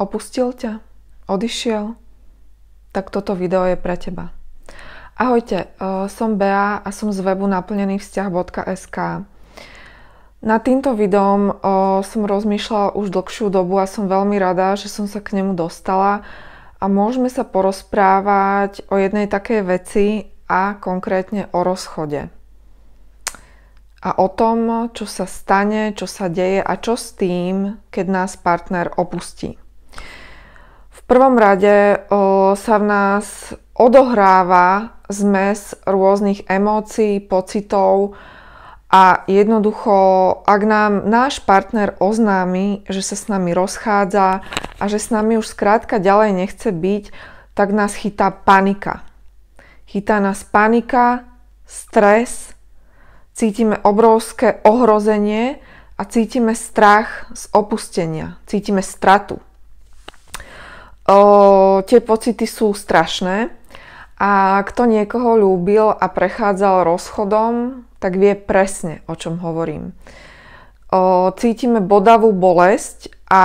opustil ťa, odišiel, tak toto video je pre teba. Ahojte, eh, som Bea a som z webu naplnený vzťah.sk. Na týmto videom eh, som rozmýšľala už dlhšiu dobu a som veľmi rada, že som sa k nemu dostala a môžeme sa porozprávať o jednej takej veci a konkrétne o rozchode. A o tom, čo sa stane, čo sa deje a čo s tým, keď nás partner opustí prvom rade o, sa v nás odohráva zmes rôznych emócií, pocitov a jednoducho, ak nám náš partner oznámi, že sa s nami rozchádza a že s nami už skrátka ďalej nechce byť, tak nás chytá panika. Chytá nás panika, stres, cítime obrovské ohrozenie a cítime strach z opustenia, cítime stratu. O, tie pocity sú strašné a kto niekoho ľúbil a prechádzal rozchodom, tak vie presne, o čom hovorím. O, cítime bodavú bolesť a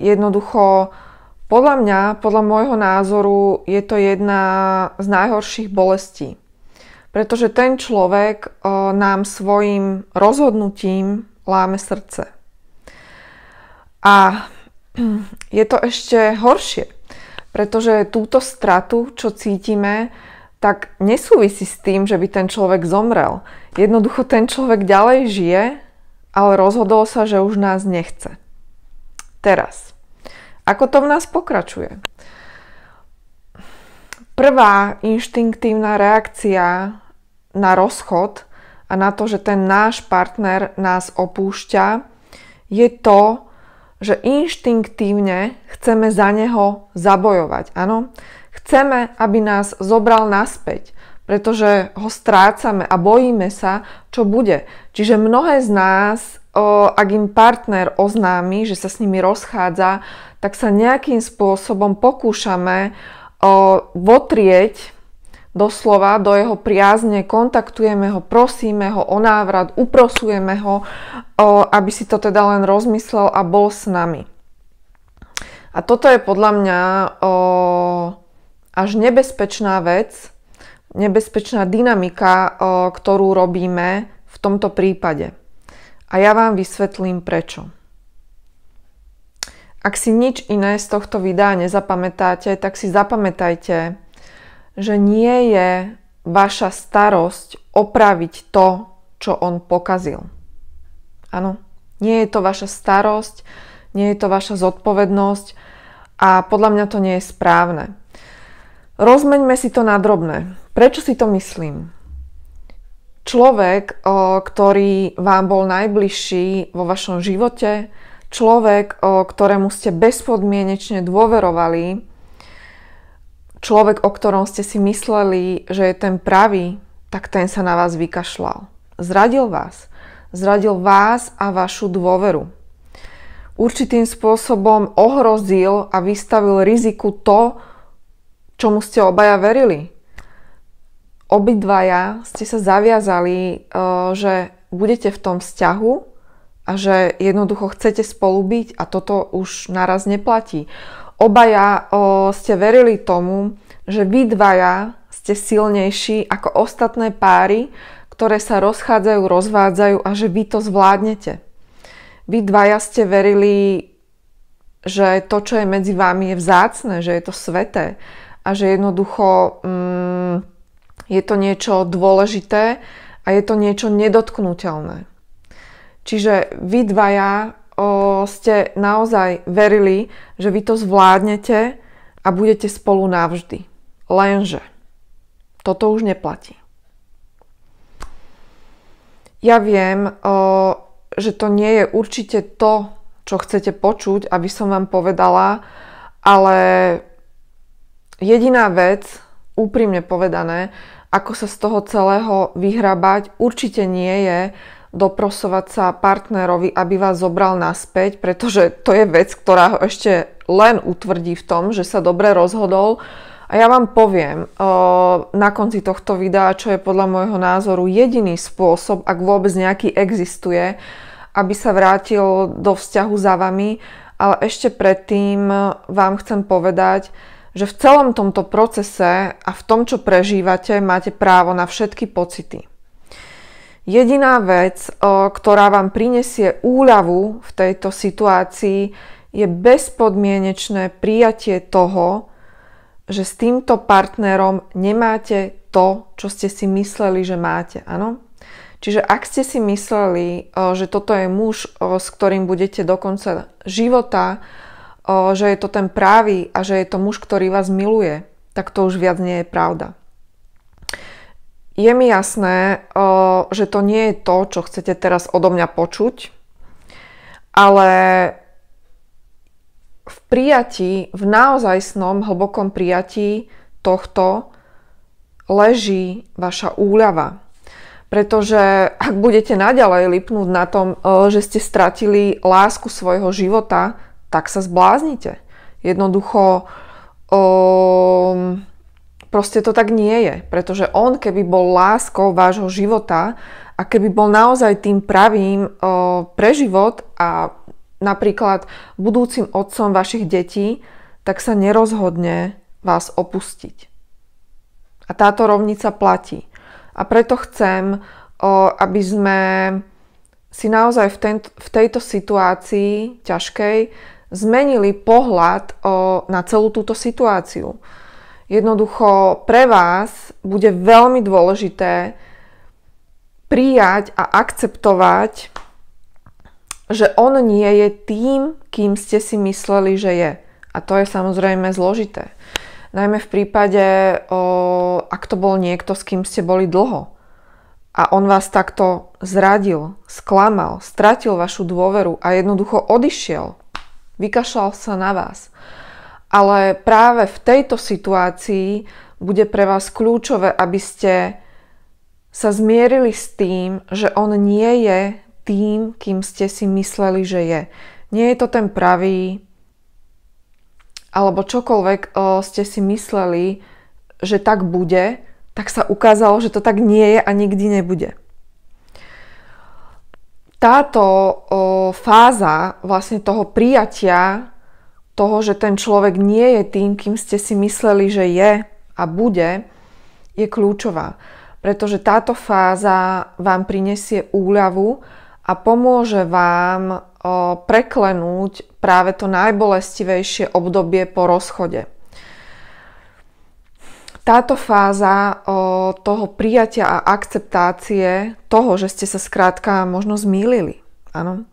jednoducho podľa mňa, podľa môjho názoru je to jedna z najhorších bolestí. Pretože ten človek o, nám svojim rozhodnutím láme srdce. A je to ešte horšie, pretože túto stratu, čo cítime, tak nesúvisí s tým, že by ten človek zomrel. Jednoducho ten človek ďalej žije, ale rozhodol sa, že už nás nechce. Teraz. Ako to v nás pokračuje? Prvá inštinktívna reakcia na rozchod a na to, že ten náš partner nás opúšťa, je to, že inštinktívne chceme za neho zabojovať. Áno? Chceme, aby nás zobral naspäť, pretože ho strácame a bojíme sa, čo bude. Čiže mnohé z nás, ak im partner oznámi, že sa s nimi rozchádza, tak sa nejakým spôsobom pokúšame votrieť doslova do jeho priazne, kontaktujeme ho, prosíme ho o návrat, uprosujeme ho, aby si to teda len rozmyslel a bol s nami. A toto je podľa mňa až nebezpečná vec, nebezpečná dynamika, ktorú robíme v tomto prípade. A ja vám vysvetlím prečo. Ak si nič iné z tohto videa nezapamätáte, tak si zapamätajte, že nie je vaša starosť opraviť to, čo on pokazil. Áno, nie je to vaša starosť, nie je to vaša zodpovednosť a podľa mňa to nie je správne. Rozmeňme si to na drobné. Prečo si to myslím? Človek, ktorý vám bol najbližší vo vašom živote, človek, ktorému ste bezpodmienečne dôverovali, človek, o ktorom ste si mysleli, že je ten pravý, tak ten sa na vás vykašľal. Zradil vás. Zradil vás a vašu dôveru. Určitým spôsobom ohrozil a vystavil riziku to, čomu ste obaja verili. Obidvaja ste sa zaviazali, e, že budete v tom vzťahu a že jednoducho chcete spolu byť a toto už naraz neplatí. Obaja o, ste verili tomu, že vy dvaja ste silnejší ako ostatné páry, ktoré sa rozchádzajú, rozvádzajú a že vy to zvládnete. Vy dvaja ste verili, že to, čo je medzi vami, je vzácne, že je to sveté a že jednoducho mm, je to niečo dôležité a je to niečo nedotknutelné. Čiže vy dvaja o, ste naozaj verili, že vy to zvládnete a budete spolu navždy. Lenže toto už neplatí. Ja viem, o, že to nie je určite to, čo chcete počuť, aby som vám povedala, ale jediná vec, úprimne povedané, ako sa z toho celého vyhrabať, určite nie je doprosovať sa partnerovi, aby vás zobral naspäť, pretože to je vec, ktorá ho ešte len utvrdí v tom, že sa dobre rozhodol. A ja vám poviem eh, na konci tohto videa, čo je podľa môjho názoru jediný spôsob, ak vôbec nejaký existuje, aby sa vrátil do vzťahu za vami, ale ešte predtým vám chcem povedať, že v celom tomto procese a v tom, čo prežívate, máte právo na všetky pocity. Jediná vec, ktorá vám prinesie úľavu v tejto situácii, je bezpodmienečné prijatie toho, že s týmto partnerom nemáte to, čo ste si mysleli, že máte. Áno? Čiže ak ste si mysleli, že toto je muž, s ktorým budete do konca života, že je to ten právý a že je to muž, ktorý vás miluje, tak to už viac nie je pravda. Je mi jasné, že to nie je to, čo chcete teraz odo mňa počuť, ale v prijatí, v naozajstnom hlbokom prijatí tohto leží vaša úľava. Pretože ak budete naďalej lipnúť na tom, že ste stratili lásku svojho života, tak sa zbláznite. Jednoducho um, Proste to tak nie je, pretože on keby bol láskou vášho života a keby bol naozaj tým pravým pre život a napríklad budúcim otcom vašich detí, tak sa nerozhodne vás opustiť. A táto rovnica platí. A preto chcem, aby sme si naozaj v, ten, v tejto situácii ťažkej zmenili pohľad na celú túto situáciu Jednoducho pre vás bude veľmi dôležité prijať a akceptovať, že on nie je tým, kým ste si mysleli, že je. A to je samozrejme zložité. Najmä v prípade, o, ak to bol niekto, s kým ste boli dlho a on vás takto zradil, sklamal, stratil vašu dôveru a jednoducho odišiel, vykašľal sa na vás ale práve v tejto situácii bude pre vás kľúčové, aby ste sa zmierili s tým, že on nie je tým, kým ste si mysleli, že je. Nie je to ten pravý, alebo čokoľvek o, eh, ste si mysleli, že tak bude, tak sa ukázalo, že to tak nie je a nikdy nebude. Táto o, eh, fáza vlastne toho prijatia toho, že ten človek nie je tým, kým ste si mysleli, že je a bude, je kľúčová. Pretože táto fáza vám prinesie úľavu a pomôže vám preklenúť práve to najbolestivejšie obdobie po rozchode. Táto fáza toho prijatia a akceptácie toho, že ste sa skrátka možno zmýlili, áno,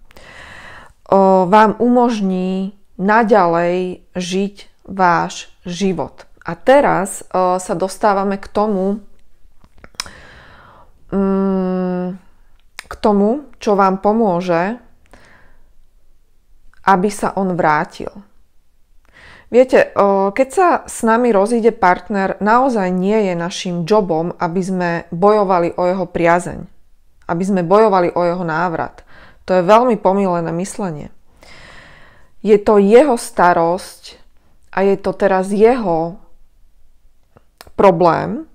vám umožní naďalej žiť váš život. A teraz uh, sa dostávame k tomu, um, k tomu, čo vám pomôže, aby sa on vrátil. Viete, eh, keď sa s nami rozíde partner, naozaj nie je našim jobom, aby sme bojovali o jeho priazeň, aby sme bojovali o jeho návrat. To je veľmi pomílené myslenie je to jeho starosť a je to teraz jeho problém,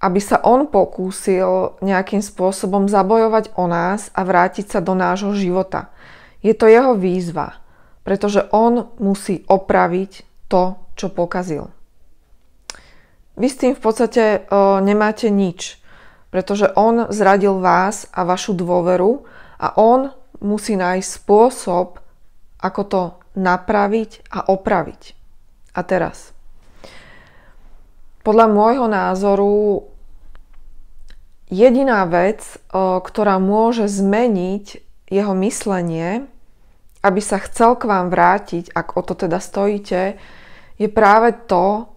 aby sa on pokúsil nejakým spôsobom zabojovať o nás a vrátiť sa do nášho života. Je to jeho výzva, pretože on musí opraviť to, čo pokazil. Vy s tým v podstate e, nemáte nič, pretože on zradil vás a vašu dôveru a on musí nájsť spôsob, ako to napraviť a opraviť. A teraz. Podľa môjho názoru jediná vec, ktorá môže zmeniť jeho myslenie, aby sa chcel k vám vrátiť, ak o to teda stojíte, je práve to,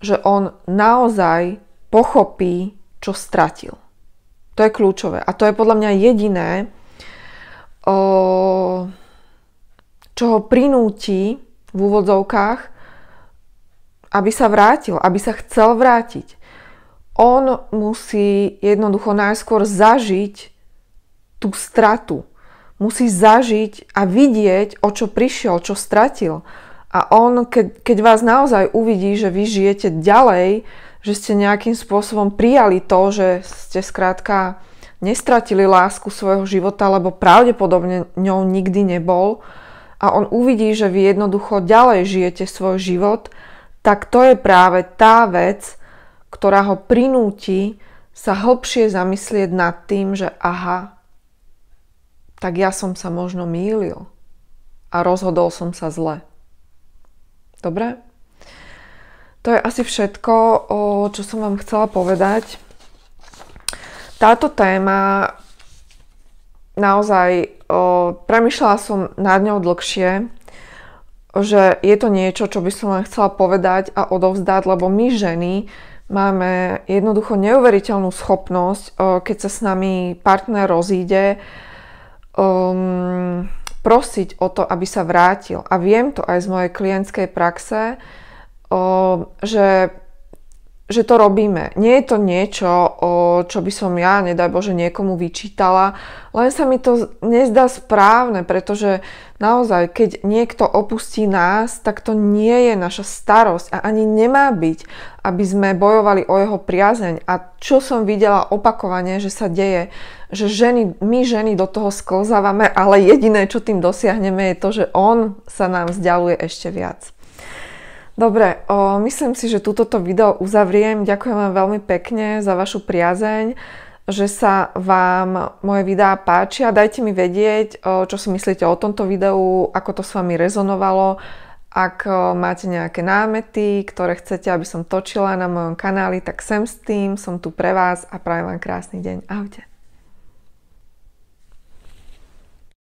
že on naozaj pochopí, čo stratil. To je kľúčové. A to je podľa mňa jediné, čo ho prinúti v úvodzovkách, aby sa vrátil, aby sa chcel vrátiť. On musí jednoducho najskôr zažiť tú stratu. Musí zažiť a vidieť, o čo prišiel, čo stratil. A on, keď, keď vás naozaj uvidí, že vy žijete ďalej, že ste nejakým spôsobom prijali to, že ste skrátka nestratili lásku svojho života, lebo pravdepodobne ňou nikdy nebol, a on uvidí, že vy jednoducho ďalej žijete svoj život, tak to je práve tá vec, ktorá ho prinúti sa hlbšie zamyslieť nad tým, že aha, tak ja som sa možno mýlil a rozhodol som sa zle. Dobre? To je asi všetko, čo som vám chcela povedať. Táto téma naozaj o, premyšľala som nad ňou dlhšie, že je to niečo, čo by som len chcela povedať a odovzdať, lebo my ženy máme jednoducho neuveriteľnú schopnosť, o, keď sa s nami partner rozíde, um, prosiť o to, aby sa vrátil. A viem to aj z mojej klientskej praxe, o, že že to robíme. Nie je to niečo, o čo by som ja, nedaj Bože, niekomu vyčítala, len sa mi to nezdá správne, pretože naozaj, keď niekto opustí nás, tak to nie je naša starosť a ani nemá byť, aby sme bojovali o jeho priazeň. A čo som videla opakovane, že sa deje, že ženy, my ženy do toho sklzávame, ale jediné, čo tým dosiahneme, je to, že on sa nám vzdialuje ešte viac. Dobre, o, myslím si, že túto video uzavriem. Ďakujem vám veľmi pekne za vašu priazeň, že sa vám moje videá páčia. Dajte mi vedieť, o, čo si myslíte o tomto videu, ako to s vami rezonovalo, ak o, máte nejaké námety, ktoré chcete, aby som točila na mojom kanáli, tak sem s tým, som tu pre vás a prajem vám krásny deň. Ahojte.